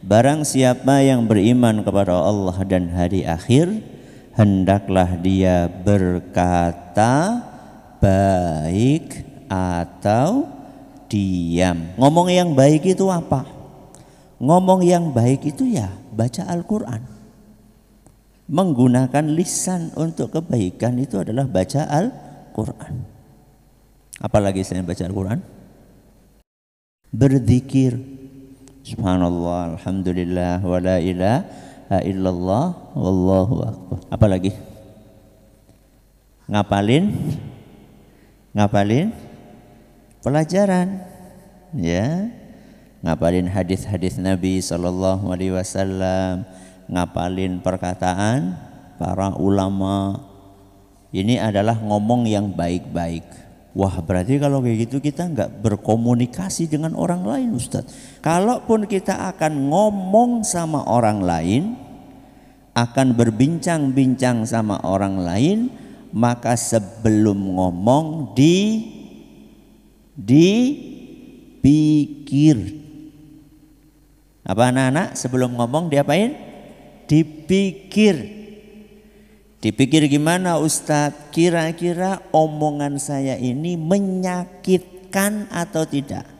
Barang siapa yang beriman kepada Allah dan hari akhir Hendaklah dia berkata baik atau diam Ngomong yang baik itu apa? Ngomong yang baik itu ya baca Al-Quran Menggunakan lisan untuk kebaikan itu adalah baca Al-Quran Apalagi saya baca Al-Quran? Berzikir Subhanallah, Alhamdulillah, wa la ilaha illallah, wallahu akbar. Apalagi? Ngapalin, ngapalin, pelajaran, ya, ngapalin hadis-hadis Nabi Sallallahu Alaihi Wasallam, ngapalin perkataan para ulama. Ini adalah ngomong yang baik-baik Wah berarti kalau kayak gitu kita nggak berkomunikasi dengan orang lain Ustadz. Kalaupun kita akan ngomong sama orang lain, akan berbincang-bincang sama orang lain, maka sebelum ngomong di dipikir. Apa anak-anak sebelum ngomong diapain? Dipikir. Dipikir gimana Ustadz, kira-kira omongan saya ini menyakitkan atau tidak?